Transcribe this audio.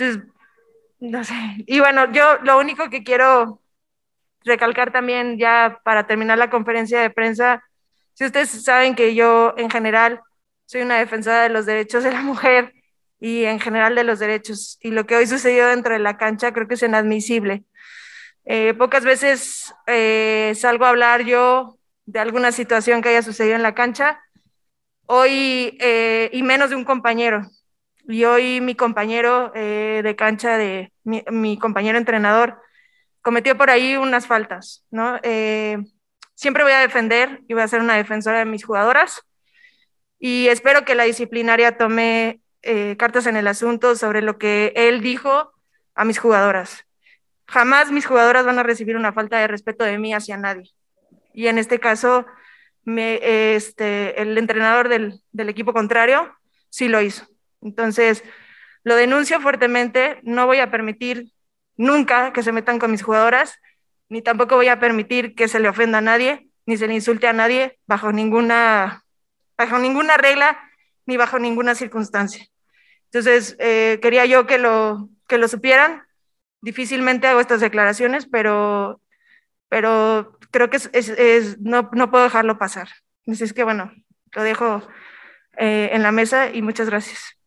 Entonces, no sé. Y bueno, yo lo único que quiero recalcar también ya para terminar la conferencia de prensa, si ustedes saben que yo en general soy una defensora de los derechos de la mujer y en general de los derechos, y lo que hoy sucedió dentro de la cancha creo que es inadmisible. Eh, pocas veces eh, salgo a hablar yo de alguna situación que haya sucedido en la cancha, hoy, eh, y menos de un compañero, y hoy mi compañero eh, de cancha, de mi, compañero entrenador, cometió por ahí unas faltas, ¿no? Eh, siempre voy a defender y voy a ser una defensora de mis jugadoras y espero que la disciplinaria tome eh, cartas en el asunto sobre lo que él dijo a mis jugadoras. Jamás mis jugadoras van a recibir una falta de respeto de mí hacia nadie. Y en este caso, este, el entrenador del equipo contrario sí lo hizo. Entonces, lo denuncio fuertemente, no voy a permitir nunca que se metan con mis jugadoras, ni tampoco voy a permitir que se le ofenda a nadie, ni se le insulte a nadie bajo ninguna, bajo ninguna regla, ni bajo ninguna circunstancia. Entonces, eh, quería yo que lo, que lo supieran. Difícilmente hago estas declaraciones, pero, pero creo que es, no, no puedo dejarlo pasar. Así es que, bueno, lo dejo eh, en la mesa y muchas gracias.